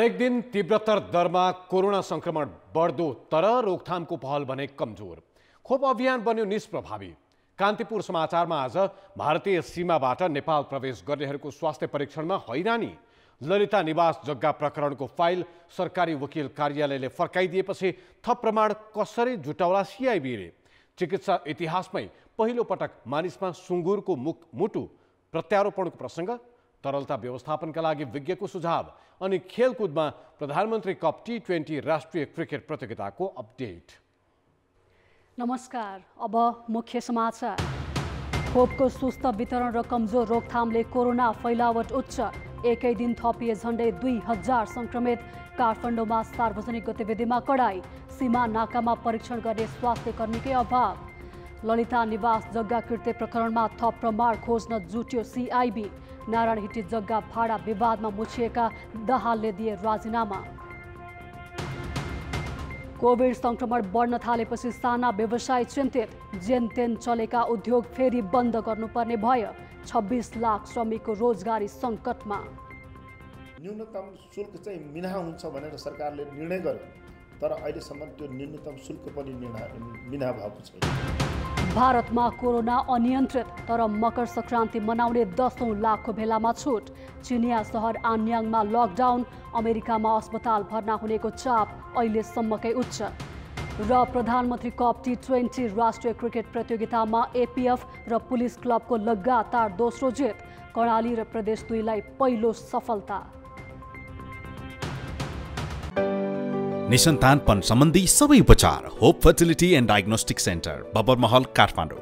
हरेक दिन तीव्रतर दरमा कोरोना संक्रमण बढ्दो तर रोकथामको पहल भने कमजोर खोप अभियान बन्यो निष्प्रभावी कान्तिपुर समाचारमा आज भारतीय सीमाबाट नेपाल प्रवेश गर्नेहरूको स्वास्थ्य परीक्षणमा हैरानी ललिता निवास जग्गा प्रकरणको फाइल सरकारी वकिल कार्यालयले फर्काइदिएपछि थप प्रमाण कसरी जुटाउला सिआइबीले चिकित्सा इतिहासमै पहिलोपटक मानिसमा सुँगुरको मुख मुटु प्रत्यारोपणको प्रसङ्ग तरलता व्यवस्थापनका लागि विज्ञको सुझाव अनि खेलकुदमा प्रधानमन्त्री कप टी ट्वेन्टी राष्ट्रिय क्रिकेट प्रतियोगिताको अपडेट नमस्कार अब मुख्य समाचार खोपको सुस्त वितरण र कमजोर रोकथामले कोरोना फैलावट उच्च एकै दिन थपिए झन्डै दुई हजार संक्रमित काठमाडौँमा सार्वजनिक गतिविधिमा कडाई सीमा नाकामा परीक्षण गर्ने स्वास्थ्य कर्मीकै अभाव ललिता निवास जग्गा कृत्य प्रकरणमा थप प्रमाण खोज्न जुट्यो सिआइबी नारायण हिटी जग्गा भाडा विवादमा मुछिएका दहालले दिए राजीनामा कोभिड संक्रमण बढ्न थालेपछि साना व्यवसाय चिन्तित जेनतेन चलेका उद्योग फेरि बन्द गर्नुपर्ने भयो छब्बिस लाख श्रमिकको रोजगारी सङ्कटमा न्यूनतम शुल्क चाहिँ मिना हुन्छ भनेर सरकारले निर्णय गर्यो तर अहिलेसम्म त्यो न्यूनतम शुल्क पनि मिना भएको छैन भारतमा कोरोना अनियन्त्रित तर मकर सङ्क्रान्ति मनाउने दसौँ लाखको भेलामा छुट चिनिया सहर आन्याङमा लकडाउन अमेरिकामा अस्पताल भर्ना हुनेको चाप अहिलेसम्मकै उच्च र प्रधानमन्त्री कप टी ट्वेन्टी राष्ट्रिय क्रिकेट प्रतियोगितामा एपिएफ र पुलिस क्लबको लगातार दोस्रो जित कर्णाली र प्रदेश दुईलाई पहिलो सफलता निसन्तानपन सम्बन्धी सबै उपचार hope fertility and diagnostic centre Babar Mahal Kathmandu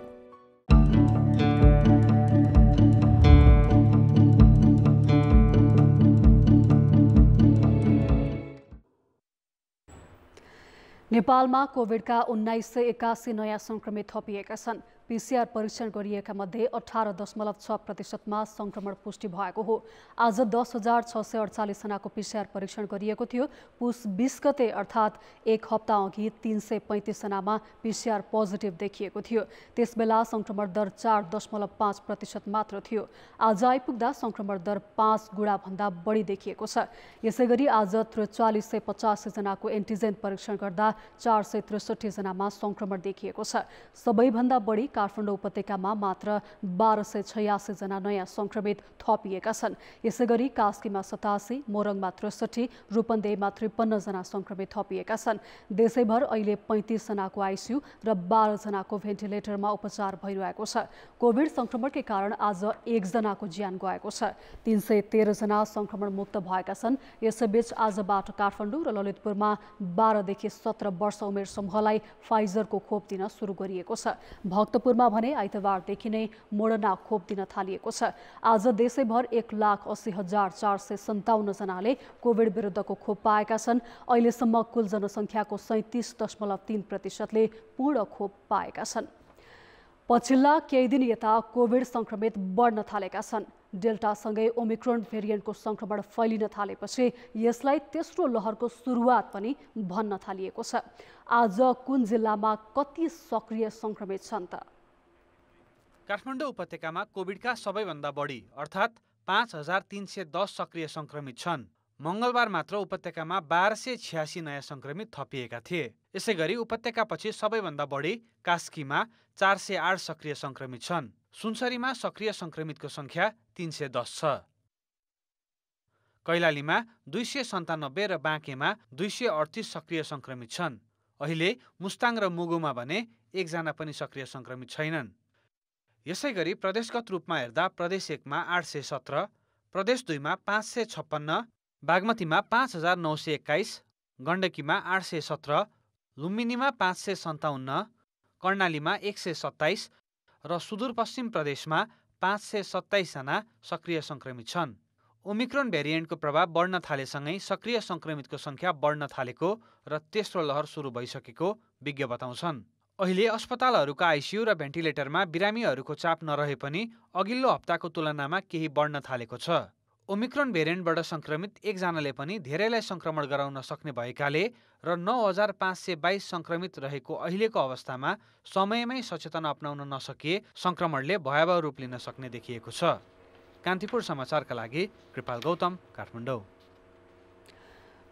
नेपालमा कोभिडका उन्नाइस सय एकासी नयाँ सङ्क्रमित थपिएका छन् पिसिआर परीक्षण गरिएका मध्ये अठार दशमलव छ प्रतिशतमा सङ्क्रमण पुष्टि भएको हो आज दस हजार छ सय अडचालिसजनाको पिसिआर परीक्षण गरिएको थियो पुस बिस गते अर्थात् एक हप्ता अघि तिन सय पैँतिसजनामा पिसिआर पोजिटिभ देखिएको थियो त्यसबेला सङ्क्रमण दर चार दशमलव पाँच प्रतिशत मात्र थियो आज आइपुग्दा सङ्क्रमण दर पाँच गुणाभन्दा बढी देखिएको छ यसै गरी आज त्रिचालिस सय पचासीजनाको एन्टिजेन परीक्षण गर्दा चार सय त्रिसठीजनामा सङ्क्रमण देखिएको छ सबैभन्दा बढी काठमाडौँ उपत्यकामा मात्र बाह्र सय छयासीजना नयाँ संक्रमित थपिएका छन् यसै गरी कास्कीमा सतासी मोरङमा त्रिसठी रूपन्देहीमा त्रिपन्नजना संक्रमित थपिएका छन् देशैभर अहिले पैँतिसजनाको आइसियू र बाह्रजनाको भेन्टिलेटरमा उपचार भइरहेको छ कोभिड संक्रमणकै कारण आज एकजनाको ज्यान गएको छ तिन सय तेह्रजना सङ्क्रमण मुक्त भएका छन् यसैबीच आजबाट काठमाडौँ र ललितपुरमा बाह्रदेखि सत्र वर्ष उमेर समूहलाई फाइजरको खोप दिन सुरु गरिएको छ भक्तपुर जनकपुरमा भने आइतबारदेखि नै मोडना खोप दिन थालिएको छ आज देशैभर एक लाख अस्सी हजार चार सय सन्ताउन्नजनाले कोभिड विरुद्धको खोप पाएका छन् अहिलेसम्म कुल जनसङ्ख्याको सैतिस दशमलव तीन प्रतिशतले पूर्ण खोप पाएका छन् पछिल्ला केही दिन यता कोभिड संक्रमित बढ्न थालेका छन् डेल्टासँगै ओमिक्रोन भेरिएन्टको संक्रमण फैलिन थालेपछि यसलाई तेस्रो लहरको सुरुवात पनि भन्न थालिएको छ आज कुन जिल्लामा कति सक्रिय संक्रमित छन् त काठमाडौँ उपत्यकामा कोभिडका सबैभन्दा बढी अर्थात् पाँच हजार तिन सय दस सक्रिय सङ्क्रमित छन् मङ्गलबार मात्र उपत्यकामा बाह्र सय छ्यासी नयाँ सङ्क्रमित थपिएका थिए यसै गरी उपत्यकापछि सबैभन्दा बढी कास्कीमा चार सय आठ सक्रिय सङ्क्रमित छन् सुनसरीमा सक्रिय सङ्क्रमितको सङ्ख्या तिन सय दस छ कैलालीमा दुई सय सन्तानब्बे र बाँकेमा दुई सय अडतिस सक्रिय सङ्क्रमित छन् अहिले मुस्ताङ र मुगुमा भने एकजना पनि सक्रिय सङ्क्रमित छैनन् यसै गरी प्रदेशगत रूपमा हेर्दा प्रदेश एकमा आठ सय सत्र प्रदेश दुईमा पाँच सय छप्पन्न बागमतीमा पाँच हजार नौ सय एक्काइस गण्डकीमा आठ सय सत्र लुम्बिनीमा पाँच सय सन्ताउन्न कर्णालीमा एक सय सत्ताइस र सुदूरपश्चिम प्रदेशमा पाँच सय सत्ताइसजना सक्रिय सङ्क्रमित छन् ओमिक्रोन भेरिएन्टको प्रभाव बढ्न थालेसँगै सक्रिय सङ्क्रमितको सङ्ख्या बढ्न थालेको र तेस्रो लहर सुरु भइसकेको विज्ञ बताउँछन् अहिले अस्पतालहरूका आइसियू र भेन्टिलेटरमा बिरामीहरूको चाप नरहे पनि अघिल्लो हप्ताको तुलनामा केही बढ्न थालेको छ ओमिक्रोन भेरिएन्टबाट सङ्क्रमित एकजनाले पनि धेरैलाई सङ्क्रमण गराउन सक्ने भएकाले र नौ हजार पाँच सय बाइस सङ्क्रमित रहेको अहिलेको अवस्थामा समयमै सचेतना अप्नाउन नसकिए सङ्क्रमणले भयावह रूप लिन सक्ने देखिएको छ कान्तिपुर समाचारका लागि कृपाल गौतम काठमाडौँ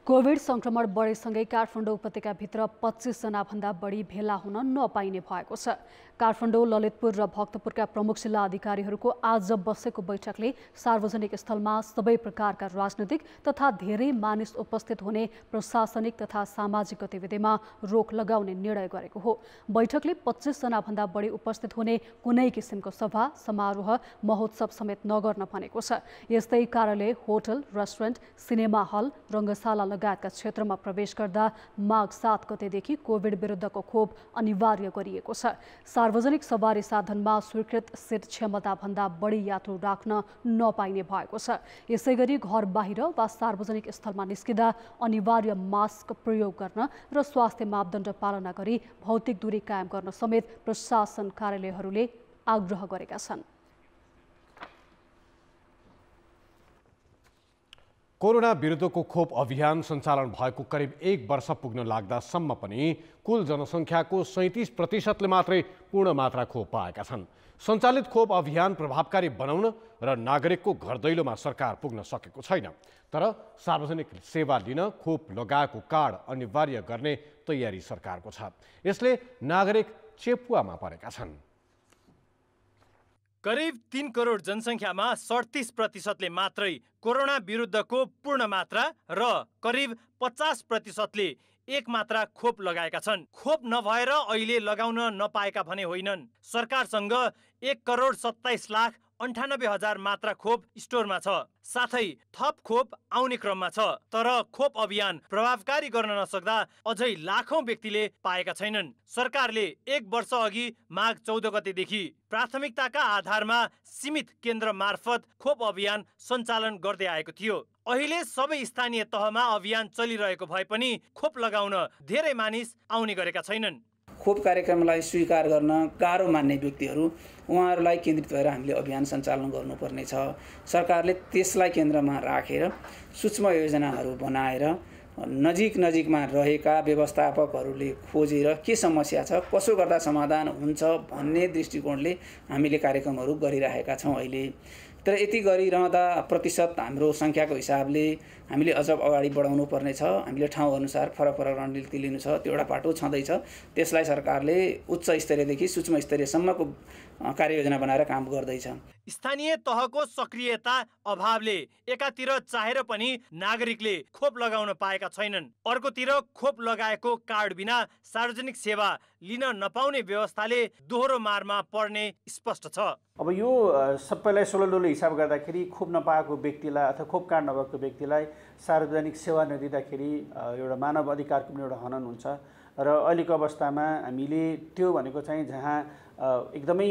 कोभिड संक्रमण बढेसँगै काठमाडौँ उपत्यकाभित्र पच्चिसजनाभन्दा बढी भेला हुन नपाइने भएको छ काठमाडौँ ललितपुर र भक्तपुरका प्रमुख जिल्ला अधिकारीहरूको आज बसेको बैठकले सार्वजनिक स्थलमा सबै प्रकारका राजनैतिक तथा धेरै मानिस उपस्थित हुने प्रशासनिक तथा सामाजिक गतिविधिमा रोक लगाउने निर्णय गरेको हो बैठकले पच्चिसजनाभन्दा बढी उपस्थित हुने कुनै किसिमको सभा समारोह महोत्सव समेत नगर्न भनेको छ यस्तै कार्यालय होटल रेस्टुरेन्ट सिनेमा हल रङ्गशाला लगायतका क्षेत्रमा प्रवेश गर्दा माघ सात गतेदेखि कोभिड विरुद्धको खोप अनिवार्य गरिएको छ सार्वजनिक सवारी साधनमा स्वीकृत सिट क्षमताभन्दा बढी यात्रु राख्न नपाइने भएको छ यसै गरी घर बाहिर वा सार्वजनिक स्थलमा निस्किँदा अनिवार्य मास्क प्रयोग गर्न र स्वास्थ्य मापदण्ड पालना गरी भौतिक दूरी कायम गर्न समेत प्रशासन कार्यालयहरूले आग्रह गरेका छन् कोरोना विरुद्धको खोप अभियान सञ्चालन भएको करिब एक वर्ष पुग्न लाग्दासम्म पनि कुल जनसङ्ख्याको सैँतिस प्रतिशतले मात्रै पूर्ण मात्रा खोप पाएका छन् सञ्चालित खोप अभियान प्रभावकारी बनाउन र नागरिकको घर दैलोमा सरकार पुग्न सकेको छैन तर सार्वजनिक सेवा लिन खोप लगाएको कार्ड अनिवार्य गर्ने तयारी सरकारको छ यसले नागरिक चेपुवामा परेका छन् करिब तिन करोड जनसङ्ख्यामा सडतिस प्रतिशतले मात्रै कोरोना विरुद्धको पूर्ण मात्रा र करिब पचास प्रतिशतले एक मात्रा खोप लगाएका छन् खोप नभएर अहिले लगाउन नपाएका भने होइनन् सरकारसँग एक करोड सत्ताइस लाख अन्ठानब्बे हजार मात्रा खोप स्टोरमा छ साथै थप खोप आउने क्रममा छ तर खोप अभियान प्रभावकारी गर्न नसक्दा अझै लाखौं व्यक्तिले पाएका छैनन् सरकारले एक वर्ष अघि माघ चौध गतेदेखि प्राथमिकताका आधारमा सीमित केन्द्र मार्फत खोप अभियान सञ्चालन गर्दै आएको थियो अहिले सबै स्थानीय तहमा अभियान चलिरहेको भए पनि खोप लगाउन धेरै मानिस आउने गरेका छैनन् खोप कार्यक्रमलाई स्वीकार गर्न गाह्रो मान्ने व्यक्तिहरू उहाँहरूलाई केन्द्रित भएर हामीले अभियान सञ्चालन गर्नुपर्नेछ सरकारले त्यसलाई केन्द्रमा राखेर सूक्ष्म योजनाहरू बनाएर नजिक नजिकमा रहेका व्यवस्थापकहरूले खोजेर के समस्या छ कसो गर्दा समाधान हुन्छ भन्ने दृष्टिकोणले हामीले कार्यक्रमहरू गरिराखेका छौँ अहिले तर यति गरिरहँदा प्रतिशत हाम्रो सङ्ख्याको हिसाबले हामीले अझ अगाडि बढाउनु पर्नेछ हामीले ठाउँ अनुसार फरक फरक रणनीति लिनु छ त्यो एउटा पाटो छँदैछ त्यसलाई सरकारले उच्च स्तरीयदेखि सूक्ष्म स्तरीयसम्मको कार्ययोजना बनाएर काम गर्दैछ स्थानीय तहको सक्रियता अभावले एकातिर चाहेर पनि नागरिकले खोप लगाउन पाएका छैनन् अर्कोतिर खोप लगाएको कार्ड बिना सार्वजनिक सेवा लिन नपाउने व्यवस्थाले दोहोरो मारमा पर्ने स्पष्ट छ अब यो सबैलाई सोललोले हिसाब गर्दाखेरि खोप नपाएको व्यक्तिलाई अथवा खोप कार्ड नभएको व्यक्तिलाई सार्वजनिक सेवा नदिँदाखेरि एउटा मानव अधिकारको पनि एउटा हनन हुन्छ र अहिलेको अवस्थामा हामीले त्यो भनेको चाहिँ जहाँ एकदमै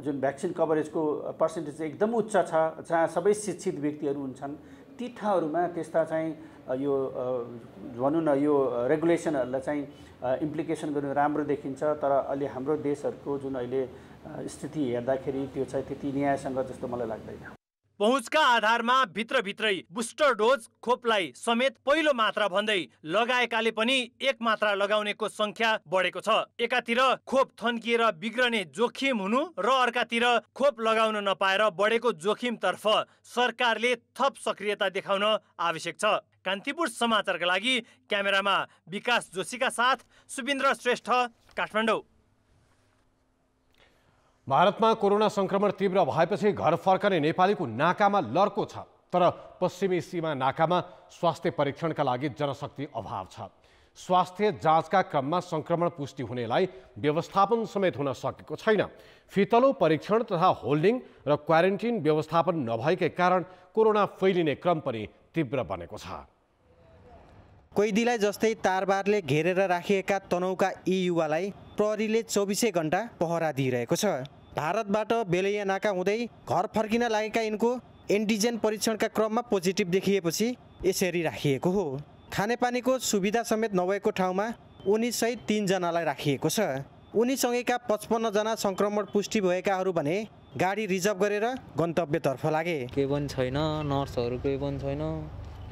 जुन भ्याक्सिन कभरेजको पर्सेन्टेज एकदम उच्च छ जहाँ सबै शिक्षित व्यक्तिहरू हुन्छन् ती ठाउँहरूमा त्यस्ता चाहिँ यो भनौँ न यो रेगुलेसनहरूलाई चाहिँ इम्प्लिकेसन गर्नु राम्रो देखिन्छ तर अहिले हाम्रो देशहरूको जुन अहिले स्थिति हेर्दाखेरि त्यो चाहिँ त्यति न्यायसँग जस्तो मलाई लाग्दैन पहुँचका आधारमा भित्रभित्रै बुस्टर डोज खोपलाई समेत पहिलो मात्रा भन्दै लगाएकाले पनि एक मात्रा लगाउनेको संख्या बढेको छ एकातिर खोप थन्किएर बिग्रने जोखिम हुनु र अर्कातिर खोप लगाउन नपाएर बढेको जोखिमतर्फ सरकारले थप सक्रियता देखाउन आवश्यक छ कान्तिपुर समाचारका लागि क्यामेरामा विकास जोशीका साथ सुविन्द्र श्रेष्ठ काठमाडौँ भारतमा कोरोना सङ्क्रमण तीव्र भएपछि घर फर्कने नेपालीको नाकामा लर्को छ तर पश्चिमी सीमा नाकामा स्वास्थ्य परीक्षणका लागि जनशक्ति अभाव छ स्वास्थ्य जाँचका क्रममा सङ्क्रमण पुष्टि हुनेलाई व्यवस्थापन समेत हुन सकेको छैन फितलो परीक्षण तथा होल्डिङ र क्वारेन्टिन व्यवस्थापन नभएकै कारण कोरोना फैलिने क्रम पनि तीव्र बनेको छ कैदीलाई जस्तै तारबारले घेरेर राखिएका तनहुका यी युवालाई प्रहरीले चौबिसै घन्टा पहरा दिइरहेको छ भारतबाट बेलैयानाका हुँदै घर फर्किन लागेका यिनको एन्टिजेन परीक्षणका क्रममा पोजिटिभ देखिएपछि यसरी राखिएको हो खानेपानीको सुविधा समेत नभएको ठाउँमा उनी सहित तिनजनालाई राखिएको छ उनीसँगैका पचपन्नजना सङ्क्रमण पुष्टि भएकाहरू भने गाडी रिजर्भ गरेर गन्तव्यतर्फ लागे केही पनि छैन नर्सहरू केही पनि छैन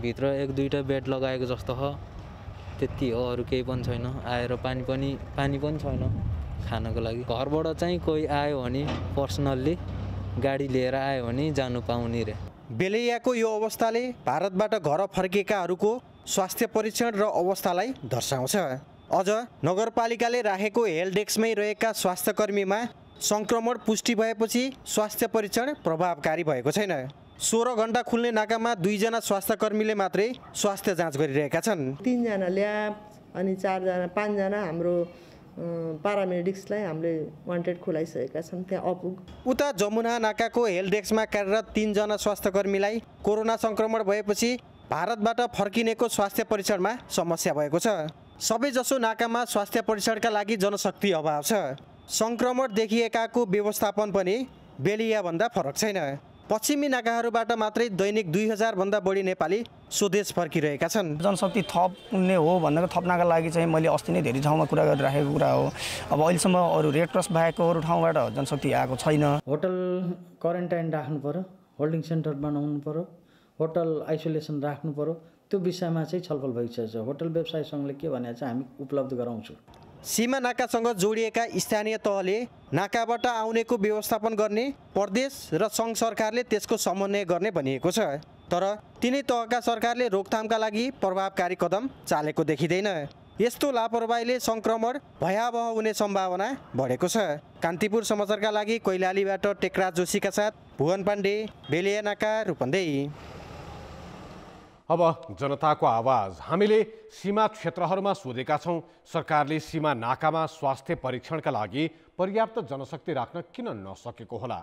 भित्र एक दुईवटा बेड लगाएको जस्तो छ त्यति हो अरू केही पनि छैन आएर पानी पनि पानी पनि छैन खानको लागि घरबाट चाहिँ कोही आयो भने पर्सनल्ली गाडी लिएर आयो भने जानु पाउने रे बेलैयाको यो अवस्थाले भारतबाट घर फर्किएकाहरूको स्वास्थ्य परीक्षण र अवस्थालाई दर्शाउँछ अझ नगरपालिकाले राखेको हेल्थ डेस्कमै रहेका स्वास्थ्यकर्मीमा सङ्क्रमण पुष्टि भएपछि स्वास्थ्य परीक्षण प्रभावकारी भएको छैन सोह्र घन्टा खुल्ने नाकामा दुईजना स्वास्थ्यकर्मीले मात्रै स्वास्थ्य जाँच गरिरहेका छन् तिनजना ल्याब अनि चारजना पाँचजना हाम्रो पारामेडिक्सलाई हामीले वान्टेड खुलाइसकेका छन् त्यहाँ अपुग उता जमुना नाकाको हेल्थ डेस्कमा कार्यरत तिनजना स्वास्थ्य कर्मीलाई कोरोना सङ्क्रमण भएपछि भारतबाट फर्किनेको स्वास्थ्य परीक्षणमा समस्या भएको छ सबैजसो नाकामा स्वास्थ्य परीक्षणका लागि जनशक्ति अभाव छ सङ्क्रमण देखिएकाको व्यवस्थापन पनि बेलियाभन्दा फरक छैन पश्चिमी नाकाहरूबाट मात्रै दैनिक दुई हजारभन्दा बढी नेपाली स्वदेश फर्किरहेका छन् जनशक्ति थप हुने हो भनेर थप्नका लागि चाहिँ मैले अस्ति नै धेरै ठाउँमा कुरा गरिराखेको कुरा हो अब अहिलेसम्म अरू रेड क्रस बाहेक अरू ठाउँबाट जनशक्ति आएको छैन होटल क्वारेन्टाइन राख्नु पऱ्यो होल्डिङ सेन्टर बनाउनु पऱ्यो होटल आइसोलेसन राख्नु पऱ्यो त्यो विषयमा चाहिँ छलफल भइसकेको छ होटल व्यवसायसँगले के भनेर चाहिँ हामी उपलब्ध गराउँछौँ सीमा नाकासँग जोडिएका स्थानीय तहले नाकाबाट आउनेको व्यवस्थापन गर्ने प्रदेश र सङ्घ सरकारले त्यसको समन्वय गर्ने भनिएको छ तर तिनै तहका सरकारले रोकथामका लागि प्रभावकारी कदम चालेको देखिँदैन यस्तो लापरवाहीले सङ्क्रमण भयावह हुने सम्भावना बढेको छ कान्तिपुर समाचारका लागि कैलालीबाट टेकराज जोशीका साथ भुवन पाण्डे बेलियानाका रूपन्देही अब जनताको आवाज हामीले सीमा क्षेत्रहरूमा सोधेका छौँ सरकारले सीमा नाकामा स्वास्थ्य परीक्षणका लागि पर्याप्त जनशक्ति राख्न किन नसकेको होला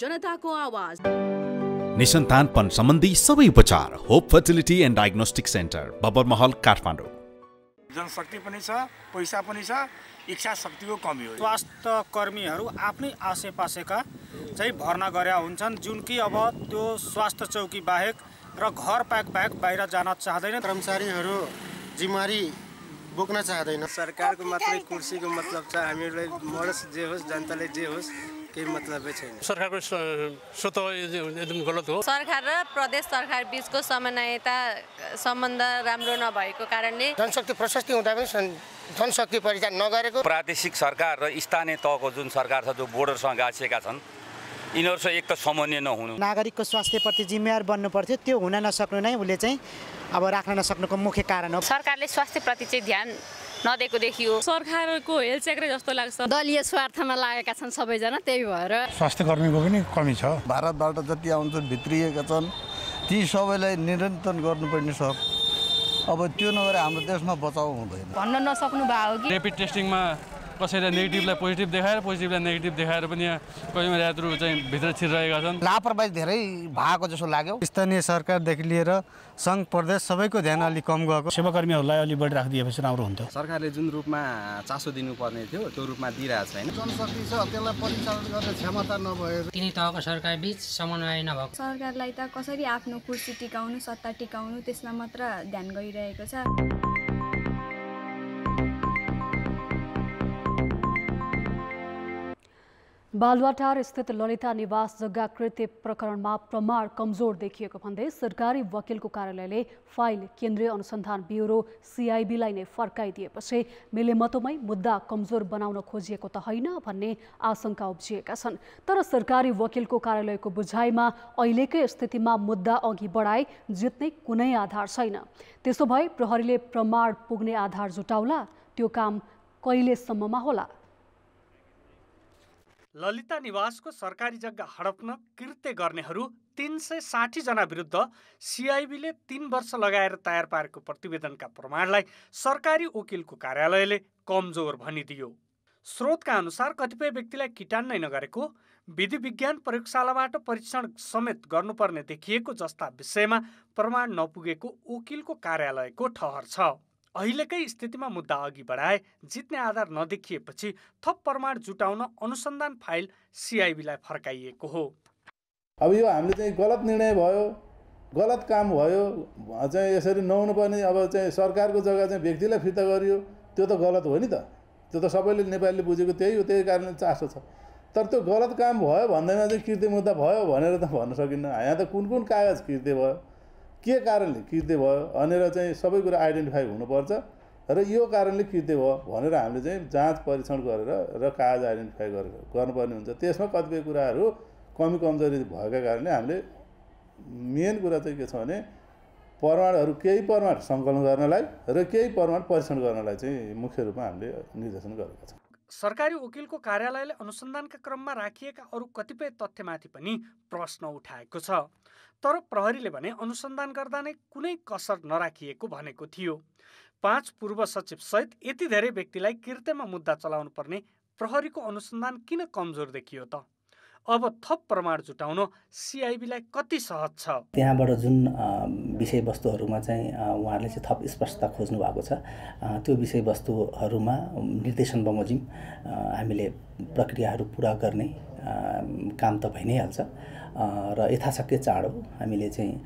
जनताको आवाज निसन्तानपन सम्बन्धी सबै उपचार hope fertility and diagnostic centre Babar Mahal Kathmandu जनशक्ति पनि छ पैसा पनि छ इच्छा शक्तिको कमी हो स्वास्थ्य कर्मीहरू आफ्नै आसेपासेका चाहिँ भर्ना गरेका हुन्छन् जुन कि अब त्यो स्वास्थ्य चौकी बाहेक र घर पाक बाहेक बाहिर जान चाहँदैन कर्मचारीहरू जिम्मेवारी बोक्न चाहँदैन सरकारको मात्रै कुर्सीको मतलब छ हामीहरूलाई मरोस् जे होस् जनताले जे होस् केही मतलबै छैन सरकारको स्वत एकदम गलत हो सरकार र प्रदेश सरकार बिचको समन्वयता सम्बन्ध राम्रो नभएको कारणले जनशक्ति प्रशस्ति हुँदा पनि जनशक्ति परिचय नगरेको प्रादेशिक सरकार र स्थानीय तहको जुन सरकार छ जो बोर्डरसँग गाँसिएका छन् यिनीहरूसँग एक त समन्वय नहुनु नागरिकको स्वास्थ्यप्रति जिम्मेवार बन्नु पर्थ्यो त्यो हुन नसक्नु नै उसले चाहिँ अब राख्न नसक्नुको मुख्य कारण हो सरकारले स्वास्थ्यप्रति चाहिँ ध्यान नदिएको देखियो सरकारको हेल्थ चेकरै जस्तो लाग्छ दलीय स्वार्थमा लागेका छन् सबैजना त्यही भएर स्वास्थ्य कर्मीको पनि कमी छ भारतबाट जति आउँछन् भित्रिएका छन् ती सबैलाई निरन्तर गर्नुपर्ने छ अब त्यो नगरेर हाम्रो देशमा बचाउ हुँदैन भन्न नसक्नु भयो कि रेपिड टेस्टिङमा कसैलाई नेगेटिभलाई पोजिटिभ देखाएर पोजिटिभलाई नेगेटिभ देखाएर पनि यहाँ कहिलेमा यात्रु चाहिँ भित्र छिरिरहेका छन् लापरवाही धेरै भएको जस्तो लाग्यो स्थानीय सरकारदेखि लिएर सङ्घ प्रदेश सबैको ध्यान अलिक कम गएको सेवाकर्मीहरूलाई अलिक बढी राखिदिएपछि राम्रो हुन्थ्यो सरकारले जुन रूपमा चासो दिनुपर्ने थियो त्यो रूपमा दिइरहेको छैन जनशक्ति छ त्यसलाई परिचालन गर्ने क्षमता नभएको तिनै तहको सरकार बिच समन्वय नभएको सरकारलाई त कसरी आफ्नो कुर्सी टिकाउनु सत्ता टिकाउनु त्यसमा मात्र ध्यान गइरहेको छ बालुवाटार स्थित ललिता निवास जग्गा कृत्य प्रकरणमा प्रमाण कमजोर देखिएको भन्दै सरकारी वकिलको कार्यालयले फाइल केन्द्रीय अनुसन्धान ब्युरो सिआइबीलाई नै फर्काइदिएपछि मिलेमतोमै मुद्दा कमजोर बनाउन खोजिएको त होइन भन्ने आशंका उब्जिएका छन् तर सरकारी वकिलको कार्यालयको बुझाइमा अहिलेकै स्थितिमा मुद्दा अघि बढाए जित्ने कुनै आधार छैन त्यसो भए प्रहरीले प्रमाण पुग्ने आधार जुटाउला त्यो काम कहिलेसम्ममा होला ललिता निवासको सरकारी जग्गा हडप्न कृत्य गर्नेहरू तिन सय साठीजना विरुद्ध सिआइबीले तिन वर्ष लगाएर तयार पारेको प्रतिवेदनका प्रमाणलाई सरकारी वकिलको कार्यालयले कमजोर भनिदियो स्रोतका अनुसार कतिपय व्यक्तिलाई किटान नै नगरेको विधि विज्ञान प्रयोगशालाबाट परीक्षण समेत गर्नुपर्ने देखिएको जस्ता विषयमा प्रमाण नपुगेको वकिलको कार्यालयको ठहर छ अहिलेकै स्थितिमा मुद्दा अघि बढाए जित्ने आधार नदेखिएपछि थप प्रमाण जुटाउन अनुसन्धान फाइल सिआइबीलाई फर्काइएको हो अब यो हामीले चाहिँ गलत निर्णय भयो गलत काम भयो चाहिँ यसरी नहुनुपर्ने अब चाहिँ सरकारको जग्गा चाहिँ व्यक्तिलाई फिर्ता गरियो त्यो त गलत हो नि त त्यो त सबैले नेपालीले बुझेको त्यही हो त्यही कारणले चासो छ तर त्यो गलत काम भयो भन्दैमा चाहिँ कृति मुद्दा भयो भनेर त भन्न सकिन्न यहाँ त कुन कुन कागज कृति भयो के कारणले कृत्य भयो भनेर चाहिँ सबै कुरा आइडेन्टिफाई हुनुपर्छ र यो कारणले कृत्य भयो भनेर हामीले चाहिँ जाँच परीक्षण गरेर र कागज आइडेन्टिफाई गरेर गर्नुपर्ने हुन्छ त्यसमा कतिपय कुराहरू कमी कमजोरी भएका कारणले हामीले मेन कुरा चाहिँ के छ भने प्रमाणहरू केही प्रमाण सङ्कलन गर्नलाई र केही प्रमाण परीक्षण गर्नलाई चाहिँ मुख्य रूपमा हामीले निर्देशन गरेका छौँ सरकारी वकिलको कार्यालयले अनुसन्धानका क्रममा राखिएका अरू कतिपय तथ्यमाथि पनि प्रश्न उठाएको छ तर प्रहरीले भने अनुसन्धान गर्दा नै कुनै कसर नराखिएको भनेको थियो पाँच पूर्व सचिवसहित यति धेरै व्यक्तिलाई कृत्यमा मुद्दा चलाउनु पर्ने प्रहरीको अनुसन्धान किन कमजोर देखियो त अब थप प्रमाण जुटाउन सिआइबीलाई कति सहज छ त्यहाँबाट जुन विषयवस्तुहरूमा चाहिँ उहाँहरूले चाहिँ थप स्पष्टता खोज्नु भएको छ त्यो विषयवस्तुहरूमा निर्देशन बमोजिम हामीले प्रक्रियाहरू पुरा गर्ने काम त भइ नै हाल्छ र यथाशक्य चाँडो हामीले चाहिँ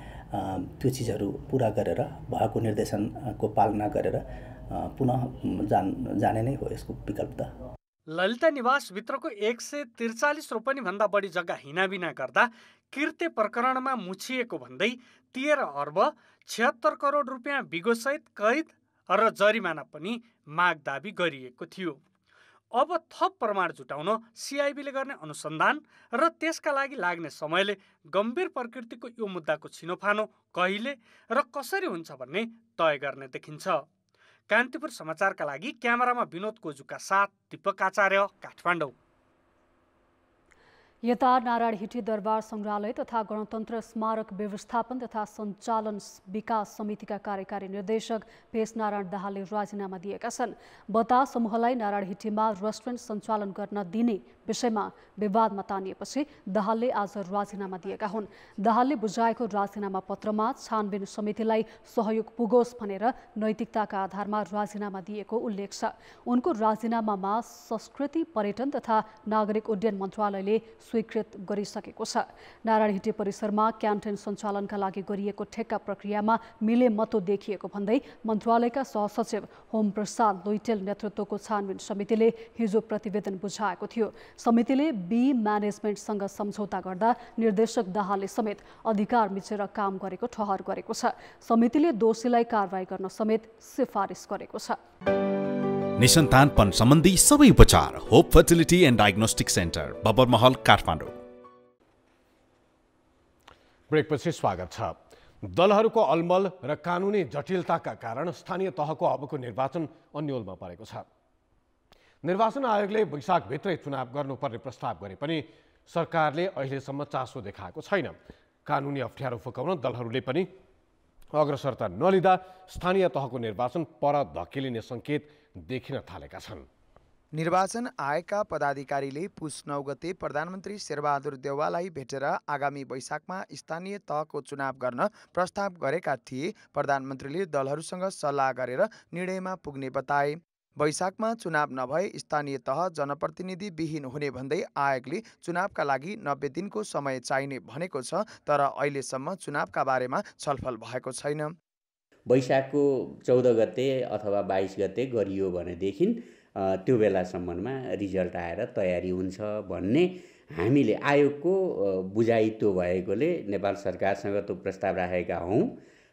त्यो चिजहरू पुरा गरेर भएको निर्देशनको पालना गरेर पुनः जान जाने नै हो यसको विकल्प त ललिता निवासभित्रको एक सय त्रिचालिस रोपनीभन्दा बढी जग्गा हिनाबिना गर्दा कृत्य प्रकरणमा मुछिएको भन्दै तेह्र अर्ब छिहत्तर करोड रुपियाँ बिगोसहित कैद र जरिमाना पनि माग दावी गरिएको थियो अब थप प्रमाण जुटाउन सिआइबीले गर्ने अनुसन्धान र त्यसका लागि लाग्ने समयले गम्भीर प्रकृतिको यो मुद्दाको छिनोफानो कहिले र कसरी हुन्छ भन्ने तय गर्ने देखिन्छ कान्तिपुर समाचारका लागि क्यामेरामा विनोद कोजुका साथ दिपक आचार्य काठमाडौँ यता नारायण हिटी दरबार सङ्ग्रहालय तथा गणतन्त्र स्मारक व्यवस्थापन तथा सञ्चालन विकास समितिका कार्यकारी निर्देशक पेश नारायण दाहालले राजीनामा दिएका छन् बता समूहलाई नारायण हिटीमा रेस्टुरेन्ट सञ्चालन गर्न दिने विषयमा विवादमा तानिएपछि दाहालले आज राजीनामा दिएका हुन् दाहालले बुझाएको राजीनामा पत्रमा छानबिन समितिलाई सहयोग पुगोस् भनेर नैतिकताका आधारमा राजीनामा दिएको उल्लेख छ उनको राजीनामामा संस्कृति पर्यटन तथा नागरिक उड्डयन मन्त्रालयले स्वीकृत गरिसकेको छ नारायण हिटी परिसरमा क्यान्टिन सञ्चालनका लागि गरिएको ठेक्का प्रक्रियामा मिलेमतो देखिएको भन्दै मन्त्रालयका सहसचिव होमप्रसाद लोइटेल नेतृत्वको छानबिन समितिले हिजो प्रतिवेदन बुझाएको थियो समितिले बी म्यानेजमेन्टसँग सम्झौता गर्दा निर्देशक दाहालले समेत अधिकार मिचेर काम गरेको ठहर गरेको छ समितिले दोषीलाई कारवाही गर्न समेत सिफारिस गरेको छ निसन्तानपन सम्बन्धी सबै उपचार hope fertility and diagnostic centre Babar Mahal Kathmandu ब्रेकपछि स्वागत छ दलहरूको अलमल र कानुनी जटिलताका कारण स्थानीय तहको अबको निर्वाचन अन्यलमा परेको छ निर्वाचन आयोगले वैशाखभित्रै चुनाव गर्नुपर्ने प्रस्ताव गरे पनि सरकारले अहिलेसम्म चासो देखाएको छैन कानुनी अप्ठ्यारो फुकाउन दलहरूले पनि अग्रसरता नलिँदा स्थानीय तहको निर्वाचन पर धकेलिने सङ्केत देखिन थालेका छन् निर्वाचन आयोगका पदाधिकारीले पुस नौ गते प्रधानमन्त्री शेरबहादुर देवाललाई भेटेर आगामी वैशाखमा स्थानीय तहको चुनाव गर्न प्रस्ताव गरेका थिए प्रधानमन्त्रीले दलहरूसँग सल्लाह गरेर निर्णयमा पुग्ने बताए वैशाखमा चुनाव नभए स्थानीय तह जनप्रतिनिधि विहीन हुने भन्दै आयोगले चुनावका लागि नब्बे दिनको समय चाहिने भनेको छ तर अहिलेसम्म चुनावका बारेमा छलफल भएको छैन वैशाखको चौध गते अथवा बाइस गते गरियो भनेदेखि त्यो बेलासम्ममा रिजल्ट आएर तयारी हुन्छ भन्ने हामीले आयोगको बुझाइ त्यो भएकोले नेपाल सरकारसँग त्यो प्रस्ताव राखेका हौँ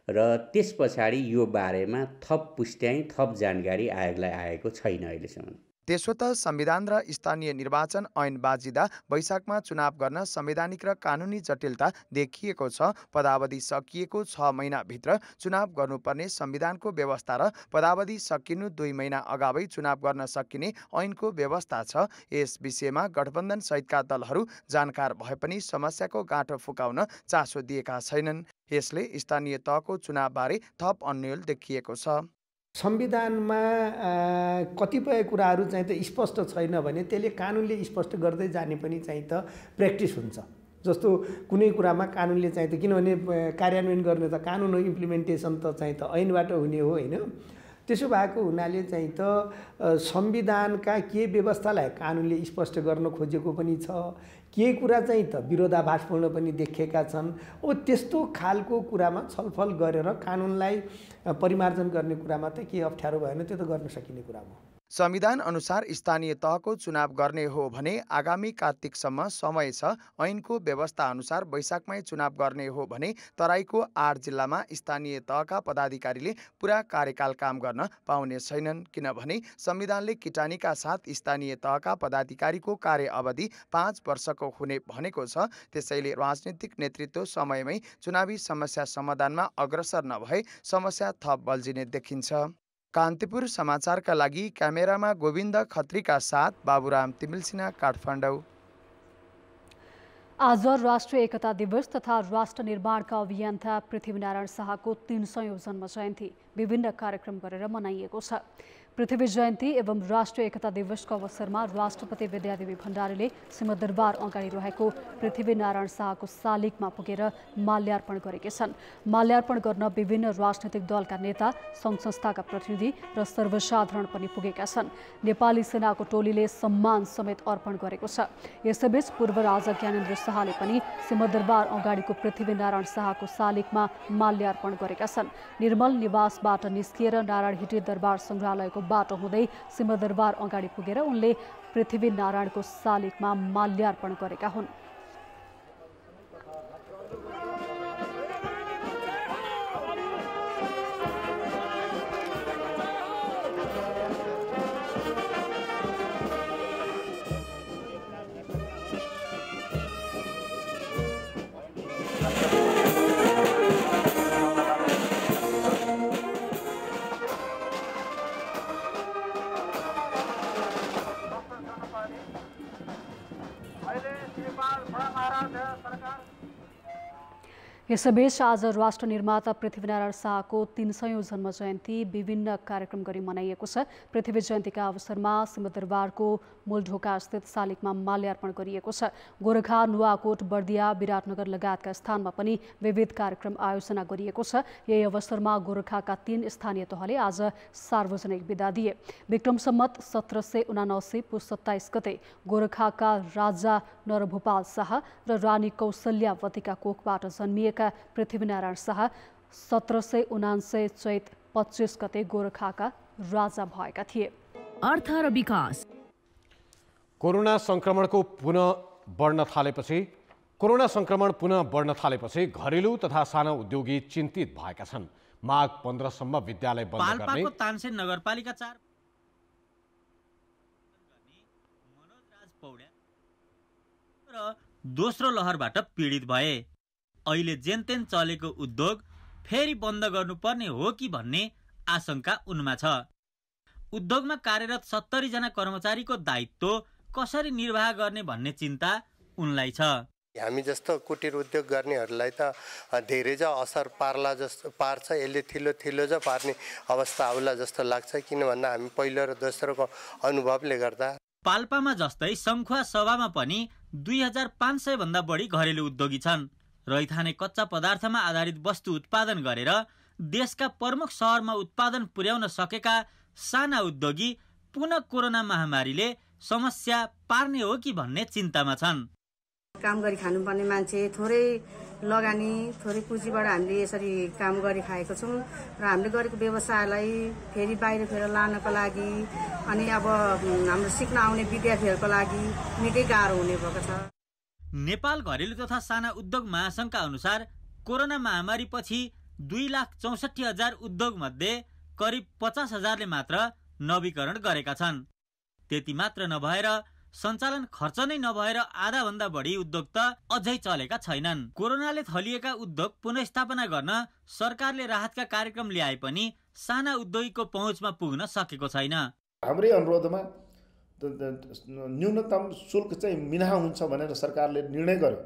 र त्यस पछाडि यो बारेमा थप पुष्ट्याइ थप जानकारी आयोगलाई आएको छैन अहिलेसम्म त्यसो त संविधान र स्थानीय निर्वाचन ऐन बाजिँदा वैशाखमा चुनाव गर्न संवैधानिक र कानुनी जटिलता देखिएको छ पदावधि सकिएको छ महिनाभित्र चुनाव गर्नुपर्ने संविधानको व्यवस्था र पदावधि सकिनु दुई महिना अगावै चुनाव गर्न सकिने ऐनको व्यवस्था छ यस विषयमा गठबन्धन सहितका दलहरू जानकार भए पनि समस्याको गाँठो फुकाउन चासो दिएका छैनन् यसले स्थानीय तहको चुनावबारे थप अन्यल देखिएको छ संविधानमा कतिपय कुराहरू चाहिँ त स्पष्ट छैन भने त्यसले कानुनले स्पष्ट गर्दै जाने पनि चाहिँ त प्र्याक्टिस हुन्छ जस्तो कुनै कुरामा कानुनले चाहिँ त किनभने कार्यान्वयन गर्ने त कानुन हो इम्प्लिमेन्टेसन त चाहिँ त ऐनबाट हुने हो होइन त्यसो भएको हुनाले चाहिँ त संविधानका के व्यवस्थालाई कानुनले स्पष्ट गर्न खोजेको पनि छ केही कुरा चाहिँ त विरोधाभासपूर्ण पनि देखेका छन् अब त्यस्तो खालको कुरामा छलफल गरेर कानुनलाई परिमार्जन गर्ने कुरामा त केही अप्ठ्यारो भएन त्यो त गर्न सकिने कुरा हो संविधान अनुसार स्थानीय तहको चुनाव गर्ने हो भने आगामी कार्तिकसम्म समय छ ऐनको व्यवस्था अनुसार वैशाखमै चुनाव गर्ने हो भने तराईको आठ जिल्लामा स्थानीय तहका पदाधिकारीले पुरा कार्यकाल काम गर्न पाउने छैनन् किनभने संविधानले किटानीका साथ स्थानीय तहका पदाधिकारीको कार्य अवधि पाँच वर्षको हुने भनेको छ त्यसैले राजनीतिक नेतृत्व समयमै चुनावी समस्या समाधानमा अग्रसर नभए समस्या थप बल्झिने देखिन्छ कान्तिपुर समाचारका लागि क्यामेरामा गोविन्द खत्रीका साथ बाबुराम तिमिलसिना काठमाडौँ आज राष्ट्रिय एकता दिवस तथा राष्ट्र निर्माणका अभियन्ता पृथ्वीनारायण शाहको तिन सयौँ जन्म जयन्ती विभिन्न कार्यक्रम गरेर मनाइएको छ पृथ्वी जयन्ती एवं राष्ट्रिय एकता दिवसको अवसरमा राष्ट्रपति विद्यादेवी भण्डारीले सिंहदरबार अगाडि रहेको पृथ्वीनारायण शाहको शालिगमा पुगेर माल्यार्पण गरेकी छन् माल्यार्पण गर्न विभिन्न राजनैतिक दलका नेता सङ्घ संस्थाका प्रतिनिधि र सर्वसाधारण पनि पुगेका छन् नेपाली सेनाको टोलीले सम्मान समेत अर्पण गरेको छ यसैबीच पूर्व राजा ज्ञानेन्द्र शाहले पनि सिंहदरबार अगाडिको पृथ्वीनारायण शाहको शालिगमा माल्यार्पण गरेका छन् निर्मल निवासबाट निस्किएर नारायण हिटी दरबार सङ्ग्रहालयको बाटो हुँदै सिंहदरबार अगाडि पुगेर उनले पृथ्वीनारायणको शालिगमा माल्यार्पण गरेका हुन् यसैबीच आज राष्ट्र निर्माता पृथ्वीनारायण शाहको तीन सयौँ जन्म जयन्ती विभिन्न कार्यक्रम गरी मनाइएको छ पृथ्वी जयन्तीका अवसरमा सिंहदरबारको मूलढोकास्थित शालिगमा माल्यार्पण गरिएको छ गोर्खा नुवाकोट बर्दिया विराटनगर लगायतका स्थानमा पनि विविध कार्यक्रम आयोजना गरिएको छ यही अवसरमा गोर्खाका तीन स्थानीय तहले आज सार्वजनिक विदा दिए विक्रम सम्मत सत्र सय उनासी पुस सत्ताइस गते गोर्खाका राजा नरभोपाल शाह र रानी कौशल्यावतीका कोखबाट जन्मिएका नेता पृथ्वीनारायण शाह सत्र सय उनान्सय चैत पच्चिस गते गोर्खाका राजा भएका थिए अर्थ र विकास कोरोना संक्रमणको पुनः बढ्न थालेपछि कोरोना संक्रमण पुनः बढ्न थालेपछि घरेलु तथा साना उद्योगी चिन्तित भएका छन् माघ पन्ध्रसम्म विद्यालय बन्द गर्ने नगरपालिका चार र दोस्रो लहरबाट पीडित भए अहिले जेनतेन चलेको उद्योग फेरि बन्द गर्नुपर्ने हो कि भन्ने आशंका उनमा छ उद्योगमा कार्यरत सत्तरीजना कर्मचारीको दायित्व कसरी निर्वाह गर्ने भन्ने चिन्ता उनलाई छ हामी जस्तो कुटीर उद्योग गर्नेहरूलाई त धेरै जा असर पार्ला जस्तो पार्छ यसले थिलो थिलो ज पार्ने अवस्था आउला जस्तो लाग्छ किन भन्दा हामी पहिलो र दोस्रोको अनुभवले गर्दा पाल्पामा जस्तै सङ्खुवा सभामा पनि दुई हजार पाँच सयभन्दा बढी घरेलु उद्योगी छन् रैथाने कच्चा पदार्थमा आधारित वस्तु उत्पादन गरेर देशका प्रमुख सहरमा उत्पादन पुर्याउन सकेका साना उद्योगी पुनः कोरोना महामारीले समस्या पार्ने हो कि भन्ने चिन्तामा छन् काम गरी खानुपर्ने मान्छे थोरै लगानी थोरै पुँजीबाट हामीले यसरी काम गरी खाएको छौँ र हामीले गरेको व्यवसायलाई फेरि बाहिर फेरि लानको लागि अनि अब हाम्रो सिक्न आउने विद्यार्थीहरूको लागि निकै गाह्रो हुने भएको छ नेपाल घरेलु तथा साना उद्योग महासङ्घका अनुसार कोरोना महामारीपछि दुई लाख चौसठी हजार उद्योगमध्ये करिब पचास हजारले मात्र नवीकरण गरेका छन् त्यति मात्र नभएर सञ्चालन खर्च नै नभएर आधाभन्दा बढी उद्योग त अझै चलेका छैनन् कोरोनाले थलिएका उद्योग पुनस्थापना गर्न सरकारले राहतका कार्यक्रम ल्याए पनि साना उद्योगीको पहुँचमा पुग्न सकेको छैन हाम्रै अनुरोधमा न्यूनतम शुल्क चाहिँ मिना हुन्छ भनेर सरकारले निर्णय गर्यो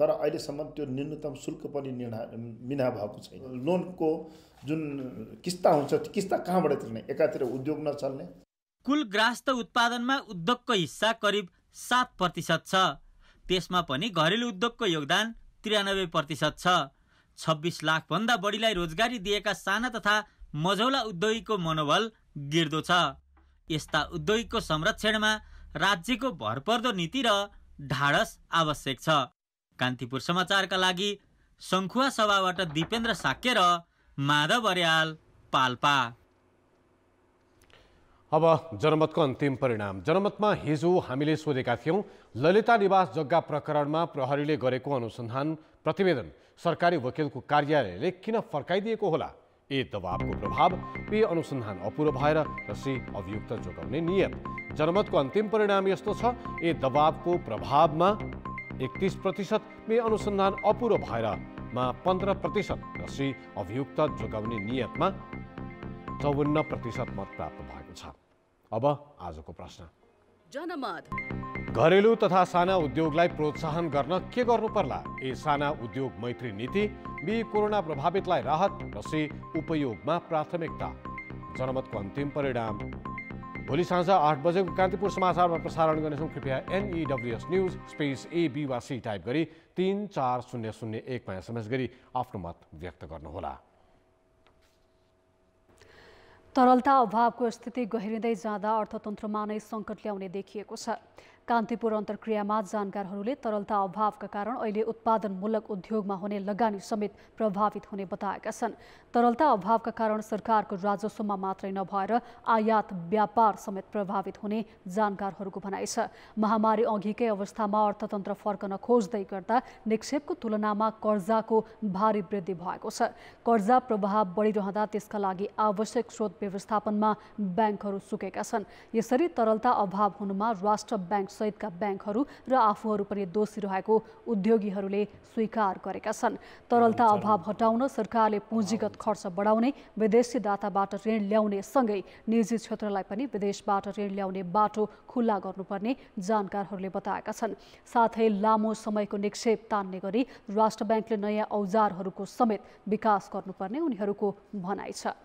तर अहिलेसम्म त्यो न्यूनतम शुल्क पनि निर्णय मिना भएको छैन लोनको जुन किस्ता हुन्छ किस्ता कहाँबाट तिर्ने एकातिर उद्योग नचल्ने कुल ग्रास्त उत्पादनमा उद्योगको हिस्सा करिब सात प्रतिशत छ त्यसमा पनि घरेलु उद्योगको योगदान त्रियानब्बे प्रतिशत छ छब्बिस लाखभन्दा बढीलाई रोजगारी दिएका साना तथा मझौला उद्योगीको मनोबल गिर्दो छ यस्ता उद्योगको संरक्षणमा राज्यको भरपर्दो नीति र ढाडस आवश्यक छ कान्तिपुर समाचारका लागि सङ्खुवा सभाबाट दिपेन्द्र साक्य र माधव अर्याल पाल्पा अब जनमतको अन्तिम परिणाम जनमतमा हिजो हामीले सोधेका थियौँ ललिता निवास जग्गा प्रकरणमा प्रहरीले गरेको अनुसन्धान प्रतिवेदन सरकारी वकिलको कार्यालयले किन फर्काइदिएको होला ए दबावको प्रभाव पे अनुसन्धान अपुरो भएर र सी अभियुक्त जोगाउने नियम जनमतको अन्तिम परिणाम यस्तो छ ए दबावको प्रभावमा एकतिस प्रतिशत पे अनुसन्धान अपुरो भएरमा पन्ध्र प्रतिशत र सी अभियुक्त जोगाउने नियतमा चौवन्न प्रतिशत मत प्राप्त भएको छ अब आजको प्रश्न जनमत घरेलु तथा साना उद्योगलाई प्रोत्साहन गर्न के गर्नु पर्ला ए साना उद्योग मैत्री नीति बी कोरोना प्रभावितलाई राहत र सी उपयोगमा प्राथमिकता जनमतको अन्तिम परिणाम भोलि साँझ आठ बजेको कान्तिपुर समाचारमा प्रसारण गर्नेछौँ कृपया एनइडब्ल्युएस न्युज स्पेस ए वा सी टाइप गरी तिन चार शून्य शून्य एकमा एसएमएस गरी आफ्नो मत व्यक्त गर्नुहोला तरलता अभावको स्थिति गहिरिँदै जाँदा अर्थतन्त्रमा नै सङ्कट ल्याउने देखिएको छ कान्तिपुर अन्तर्क्रियामा जानकारहरूले तरलता अभावका कारण अहिले उत्पादनमूलक उद्योगमा हुने लगानी समेत प्रभावित हुने बताएका छन् तरलता अभावका कारण सरकारको राजस्वमा मात्रै नभएर आयात व्यापार समेत प्रभावित हुने जानकारहरूको भनाइ छ महामारी अघिकै अवस्थामा अर्थतन्त्र फर्कन खोज्दै गर्दा निक्षेपको तुलनामा कर्जाको भारी वृद्धि भएको छ कर्जा प्रभाव बढिरहँदा त्यसका लागि आवश्यक स्रोत व्यवस्थापनमा ब्याङ्कहरू सुकेका छन् यसरी तरलता अभाव हुनुमा राष्ट्र ब्याङ्क सहितका ब्याङ्कहरू र आफूहरू पनि दोषी रहेको उद्योगीहरूले स्वीकार गरेका छन् तरलता अभाव हटाउन सरकारले पुँजीगत खर्च बढाउने विदेशी दाताबाट ऋण ल्याउने सँगै निजी क्षेत्रलाई पनि विदेशबाट ऋण ल्याउने बाटो खुल्ला गर्नुपर्ने जानकारहरूले बताएका छन् साथै लामो समयको निक्षेप तान्ने गरी राष्ट्र ब्याङ्कले नयाँ औजारहरूको समेत विकास गर्नुपर्ने उनीहरूको भनाइ छ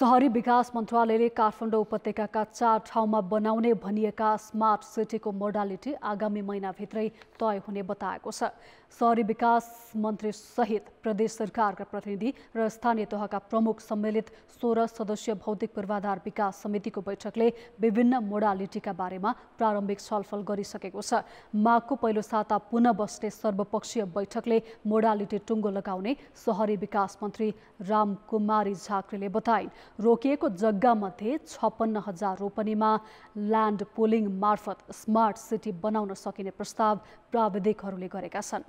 सहरी विकास मन्त्रालयले काठमाडौँ उपत्यकाका चार ठाउँमा बनाउने भनिएका स्मार्ट सिटीको मोडालिटी आगामी महिनाभित्रै तय हुने बताएको छ सहरी विकास मन्त्री सहित प्रदेश सरकारका प्रतिनिधि र स्थानीय तहका प्रमुख सम्मिलित सोह्र सदस्यीय भौतिक पूर्वाधार विकास समितिको बैठकले विभिन्न मोडालिटीका बारेमा प्रारम्भिक छलफल गरिसकेको छ माघको पहिलो साता पुनः बस्ने सर्वपक्षीय बैठकले मोडालिटी टुङ्गो लगाउने सहरी विकास मन्त्री रामकुमारी झाक्रीले बताए रोकिएको जग्गामध्ये छप्पन्न हजार रोपनीमा ल्यान्ड पोलिङ मार्फत स्मार्ट सिटी बनाउन सकिने प्रस्ताव प्राविधिकहरूले गरेका छन्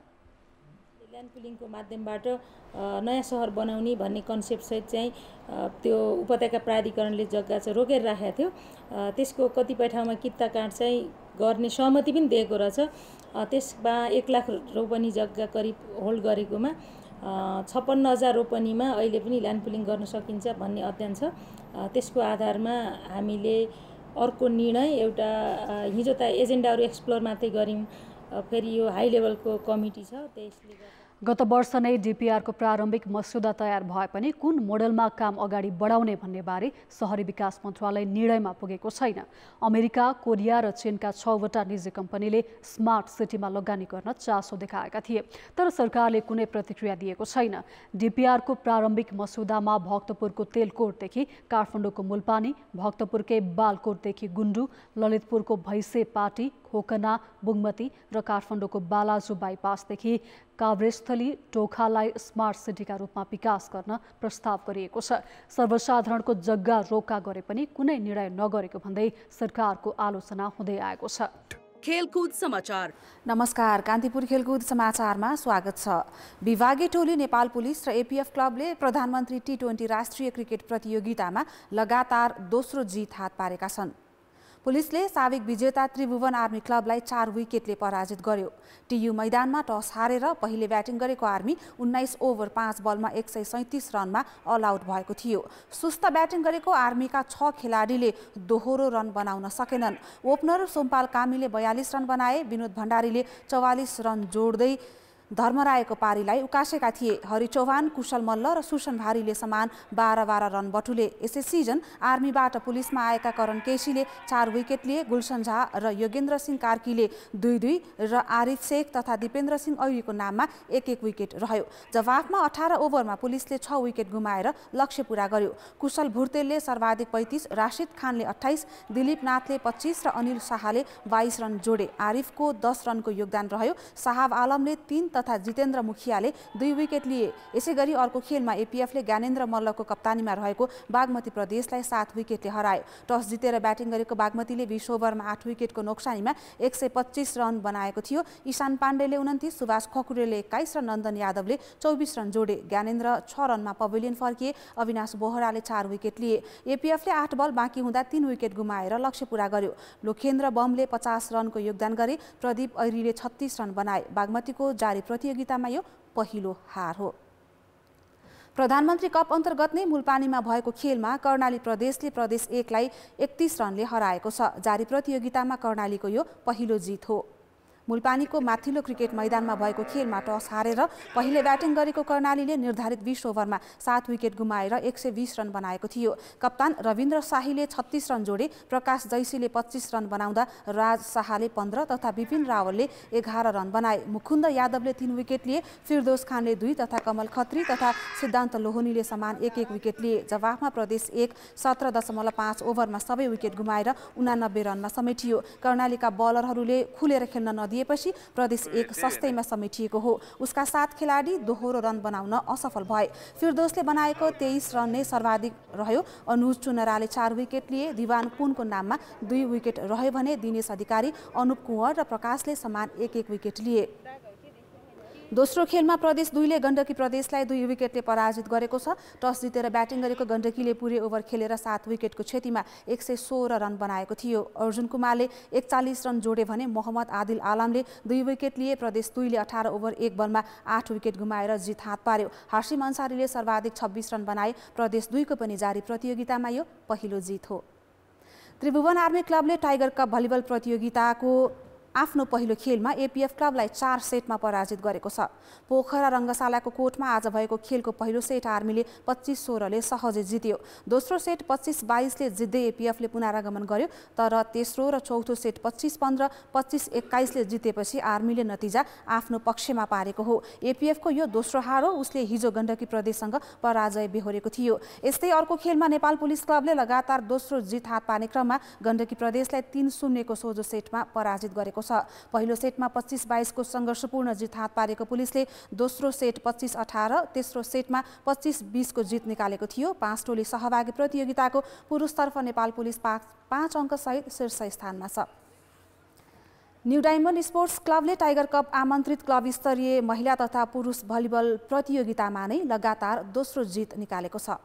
ल्यान्ड पुलिङको माध्यमबाट नयाँ सहर बनाउने भन्ने कन्सेप्टसहित चाहिँ त्यो उपत्यका प्राधिकरणले जग्गा चाहिँ रोकेर राखेको थियो त्यसको कतिपय ठाउँमा कित्ता काँड चाहिँ गर्ने सहमति पनि दिएको रहेछ त्यसमा एक लाख रोपनी जग्गा करिब होल्ड गरेकोमा छप्पन्न हजार रोपनीमा अहिले पनि ल्यान्ड पुलिङ गर्न सकिन्छ भन्ने अध्ययन छ त्यसको आधारमा हामीले अर्को निर्णय एउटा हिजो त एजेन्डाहरू एक्सप्लोर मात्रै गऱ्यौँ फेरि यो हाई लेभलको कमिटी छ त्यसले गत वर्ष नै डिपिआरको प्रारम्भिक मस्यौदा तयार भए पनि कुन मोडलमा काम अगाडि बढाउने भन्ने बारे सहरी विकास मन्त्रालय निर्णयमा पुगेको छैन अमेरिका कोरिया र चीनका छवटा निजी कम्पनीले स्मार्ट सिटीमा लगानी गर्न चासो देखाएका थिए तर सरकारले कुनै प्रतिक्रिया दिएको छैन डिपिआरको प्रारम्भिक मस्यौदामा भक्तपुरको तेलकोटदेखि काठमाडौँको मुलपानी भक्तपुरकै बालकोटदेखि गुन्डु ललितपुरको भैँसे पाटी होकना बुङमती र काठमाडौँको बालाजु बाइपासदेखि काभ्रेस्थली टोखालाई स्मार्ट सिटीका रूपमा विकास गर्न प्रस्ताव गरिएको छ सर्वसाधारणको जग्गा रोका गरे पनि कुनै निर्णय नगरेको भन्दै सरकारको आलोचना हुँदै आएको छ खेलकुद समाचार नमस्कार कान्तिपुर खेलकुद समाचारमा स्वागत छ विभागीय टोली नेपाल पुलिस र एपिएफ क्लबले प्रधानमन्त्री टी ट्वेन्टी राष्ट्रिय क्रिकेट प्रतियोगितामा लगातार दोस्रो जित हात पारेका छन् पुलिसले साविक विजेता त्रिभुवन आर्मी क्लबलाई चार विकेटले पराजित गर्यो टियु मैदानमा टस हारेर पहिले ब्याटिङ गरेको आर्मी उन्नाइस ओभर पाँच बलमा एक सय सैँतिस रनमा अल आउट भएको थियो सुस्त ब्याटिङ गरेको आर्मीका छ खेलाडीले दोहोरो रन बनाउन सकेनन् ओपनर सोमपाल कामीले बयालिस रन बनाए विनोद भण्डारीले चौवालिस रन जोड्दै धर्मरायको पारीलाई उकासेका थिए हरि चौहान कुशल मल्ल र सुसन भारीले समान बाह्र बाह्र रन बटुले यसै सिजन आर्मीबाट पुलिसमा आएका करण केसीले चार विकेट लिए गुलसन झा र योगेन्द्र सिंह कार्कीले दुई दुई र आरिफ शेख तथा दिपेन्द्र सिंह ऐलीको नाममा एक एक विकेट रह्यो जवाफमा अठार ओभरमा पुलिसले छ विकेट गुमाएर लक्ष्य पुरा गर्यो कुशल भुर्तेलले सर्वाधिक पैँतिस राशिद खानले अठाइस दिलीप नाथले पच्चिस र अनिल शाहले बाइस रन जोडे आरिफको दस रनको योगदान रह्यो साहब आलमले तिन तथा जितेन्द्र मुखियाले दुई विकेट लिए यसै गरी अर्को खेलमा एपिएफले ज्ञानेन्द्र मल्लको कप्तानीमा रहेको बागमती प्रदेशलाई सात विकेटले हरायो टस जितेर ब्याटिङ गरेको बागमतीले बिस ओभरमा आठ विकेटको नोक्सानीमा एक सय पच्चिस रन बनाएको थियो इशान पाण्डेले उन्तिस सुभाष खकुरेले एक्काइस र नन्दन यादवले चौबिस रन जोडे ज्ञानेन्द्र छ रनमा पवेलियन फर्किए अविनाश बोहराले चार विकेट लिए एपिएफले आठ बल बाँकी हुँदा तीन विकेट गुमाएर लक्ष्य पुरा गर्यो लोखेन्द्र बमले पचास रनको योगदान गरे प्रदीप ऐरीले छत्तिस रन बनाए बागमतीको जारी प्रतियोगितामा यो पहिलो हार हो प्रधानमन्त्री कप अन्तर्गत नै मुलपानीमा भएको खेलमा कर्णाली प्रदेशले प्रदेश एकलाई एकतिस रनले हराएको छ जारी प्रतियोगितामा कर्णालीको यो पहिलो जित हो मूलपानीको माथिल्लो क्रिकेट मैदानमा भएको खेलमा टस हारेर पहिले ब्याटिङ गरेको कर्णालीले निर्धारित बिस ओभरमा सात विकेट गुमाएर एक सय बिस रन बनाएको थियो कप्तान रविन्द्र शाहीले छत्तिस रन जोडे प्रकाश जैसीले पच्चिस रन बनाउँदा राज शाहले पन्ध्र तथा विपिन रावलले एघार रन बनाए मुकुन्द यादवले तीन विकेट लिए फिरदोस खानले दुई तथा कमल खत्री तथा सिद्धान्त लोहनीले समान एक एक विकेट लिए जवाफमा प्रदेश एक सत्र दशमलव पाँच ओभरमा सबै विकेट गुमाएर उनानब्बे रनमा समेटियो कर्णालीका बलरहरूले खुलेर खेल्न दिएपछि प्रदेश एक सस्तैमा समेटिएको हो उसका सात खेलाडी दोहोरो रन बनाउन असफल भए फिरदोसले बनाएको तेइस रन नै सर्वाधिक रह्यो अनुज चुनराले चार विकेट लिए दिवान कुनको नाममा दुई विकेट रह्यो भने दिनेश अधिकारी अनुप कुँवर र प्रकाशले समान एक एक विकेट लिए दोस्रो खेलमा प्रदेश दुईले गण्डकी प्रदेशलाई दुई विकेटले पराजित गरेको छ टस जितेर ब्याटिङ गरेको गण्डकीले पुरै ओभर खेलेर सात विकेटको क्षतिमा एक सय सोह्र रन बनाएको थियो अर्जुन कुमारले एकचालिस रन जोडे भने मोहम्मद आदिल आलामले दुई विकेट लिए प्रदेश दुईले अठार ओभर एक बलमा आठ विकेट गुमाएर जित हात पार्यो हासिम अन्सारीले सर्वाधिक छब्बिस रन बनाए प्रदेश दुईको पनि जारी प्रतियोगितामा यो पहिलो जित हो त्रिभुवन आर्मी क्लबले टाइगर कप भलिबल प्रतियोगिताको आफ्नो पहिलो खेलमा एपिएफ क्लबलाई चार सेटमा पराजित गरेको छ पोखरा रङ्गशालाको कोर्टमा आज भएको खेलको पहिलो सेट आर्मीले पच्चिस सोह्रले सहजै जित्यो दोस्रो सेट पच्चिस बाइसले जित्दै एपिएफले पुनरागमन गर्यो तर तेस्रो र चौथो सेट पच्चिस पन्ध्र पच्चिस एक्काइसले जितेपछि आर्मीले नतिजा आफ्नो पक्षमा पारेको हो एपिएफको यो दोस्रो हार हो उसले हिजो गण्डकी प्रदेशसँग पराजय बेहोरेको थियो यस्तै अर्को खेलमा नेपाल पुलिस क्लबले लगातार दोस्रो जित हात पार्ने क्रममा गण्डकी प्रदेशलाई तिन शून्यको सोझो सेटमा पराजित गरेको भएको छ पहिलो सेटमा पच्चिस बाइसको सङ्घर्षपूर्ण जित हात पारेको पुलिसले दोस्रो सेट पच्चिस अठार तेस्रो सेटमा पच्चिस बिसको जित निकालेको थियो पाँच टोली सहभागी प्रतियोगिताको पुरुषतर्फ नेपाल पुलिस पाँच पाँच अङ्कसहित शीर्ष स्थानमा छ न्यू डायमन्ड स्पोर्ट्स क्लबले टाइगर कप आमन्त्रित क्लब स्तरीय महिला तथा पुरुष भलिबल प्रतियोगितामा नै लगातार दोस्रो जित निकालेको छ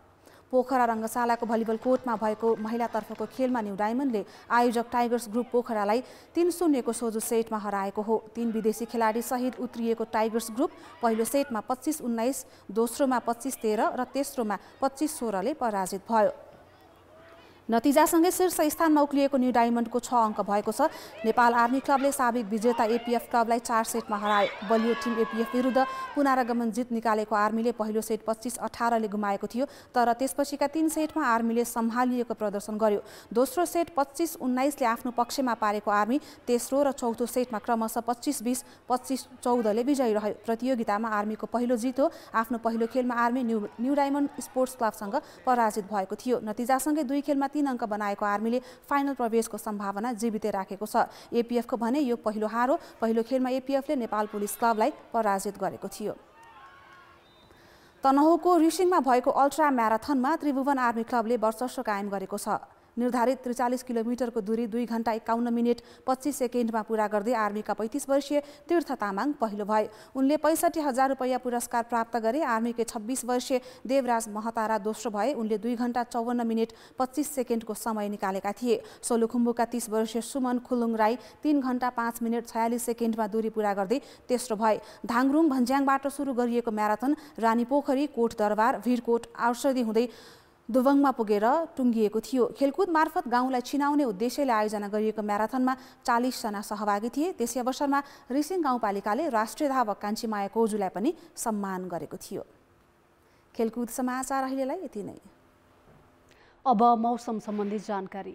पोखरा रङ्गशालाको भलिबल कोर्टमा भएको महिलातर्फको खेलमा न्यु डायमन्डले आयोजक टाइगर्स ग्रुप पोखरालाई तीन शून्यको सोझो सेटमा हराएको हो तीन विदेशी खेलाडी सहित उत्रिएको टाइगर्स ग्रुप पहिलो सेटमा पच्चिस उन्नाइस दोस्रोमा पच्चिस तेह्र र तेस्रोमा पच्चिस सोह्रले पराजित भयो नतिजासँगै शीर्ष स्थानमा उक्लिएको न्यू डायमन्डको छ अङ्क भएको छ नेपाल आर्मी क्लबले साबिक विजेता एपिएफ क्लबलाई चार सेटमा हराए बलियो टिम एपिएफ विरुद्ध पुनरागमन जित निकालेको आर्मीले पहिलो सेट पच्चिस अठारले गुमाएको थियो तर त्यसपछिका तीन सेटमा आर्मीले सम्हालिएको प्रदर्शन गर्यो दोस्रो सेट पच्चिस उन्नाइसले आफ्नो पक्षमा पारेको आर्मी तेस्रो र चौथो सेटमा क्रमशः पच्चिस बिस पच्चिस चौधले विजयी रह्यो प्रतियोगितामा आर्मीको पहिलो जित हो आफ्नो पहिलो खेलमा army new new diamond sports क्लबसँग पराजित भएको थियो नतिजासँगै दुई खेलमा तीन अङ्क बनाएको आर्मीले फाइनल प्रवेशको सम्भावना जीवितै राखेको छ एपिएफको भने यो पहिलो हार हो पहिलो खेलमा एपिएफले नेपाल पुलिस क्लबलाई पराजित गरेको थियो तनहुको रिसिङमा भएको अल्ट्रा म्याराथनमा त्रिभुवन आर्मी क्लबले वर्चस्व कायम गरेको छ निर्धारित त्रिचालिस किलोमिटरको दूरी दुई घन्टा एकाउन्न मिनट पच्चिस सेकेन्डमा पुरा गर्दै आर्मीका पैँतिस वर्षीय तीर्थ तामाङ पहिलो भए उनले पैँसठी हजार रुपियाँ पुरस्कार प्राप्त गरे आर्मीकै छब्बिस वर्षीय देवराज महतारा दोस्रो भए उनले दुई घन्टा चौवन्न मिनट पच्चिस सेकेन्डको समय निकालेका थिए सोलुखुम्बुका तीस वर्षीय सुमन खुलुङ राई तीन घन्टा पाँच मिनट छयालिस सेकेन्डमा दूरी पुरा गर्दै तेस्रो भए धाङरुङ भन्ज्याङबाट सुरु गरिएको म्याराथन रानीपोखरी कोट दरबार भिरकोट औषधि हुँदै दुवङमा पुगेर टुङ्गिएको थियो खेलकुद मार्फत गाउँलाई छिनाउने उद्देश्यले आयोजना गरिएको म्याराथनमा चालिसजना सहभागी थिए त्यसै अवसरमा रिसिङ गाउँपालिकाले राष्ट्रिय धावक कान्छी माया कोजुलाई पनि सम्मान गरेको थियो खेलकुद समाचार अहिलेलाई यति नै अब मौसम सम्बन्धी जानकारी